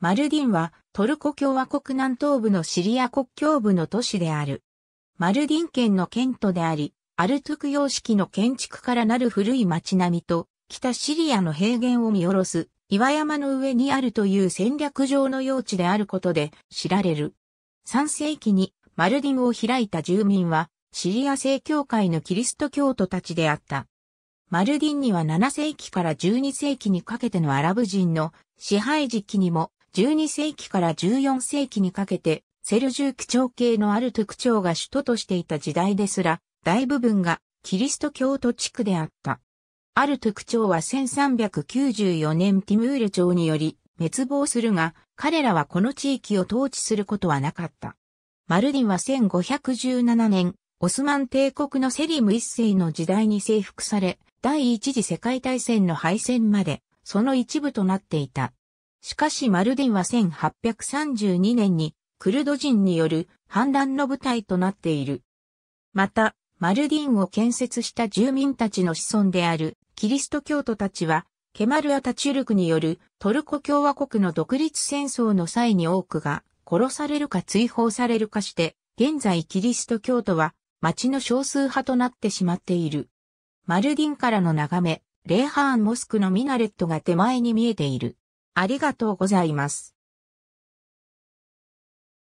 マルディンはトルコ共和国南東部のシリア国境部の都市である。マルディン県の県都であり、アルトゥク様式の建築からなる古い町並みと、北シリアの平原を見下ろす岩山の上にあるという戦略上の用地であることで知られる。3世紀にマルディンを開いた住民は、シリア正教会のキリスト教徒たちであった。マルディンには7世紀から12世紀にかけてのアラブ人の支配時期にも12世紀から14世紀にかけて、セルジューク朝系のある特徴が首都としていた時代ですら、大部分がキリスト教徒地区であった。ある特徴は1394年ティムール朝により滅亡するが、彼らはこの地域を統治することはなかった。マルディンは1517年、オスマン帝国のセリム一世の時代に征服され、第一次世界大戦の敗戦まで、その一部となっていた。しかしマルディンは1832年にクルド人による反乱の舞台となっている。また、マルディンを建設した住民たちの子孫であるキリスト教徒たちは、ケマル・アタチュルクによるトルコ共和国の独立戦争の際に多くが殺されるか追放されるかして、現在キリスト教徒は町の少数派となってしまっている。マルディンからの眺め、レーハーンモスクのミナレットが手前に見えている。ありがとうございます。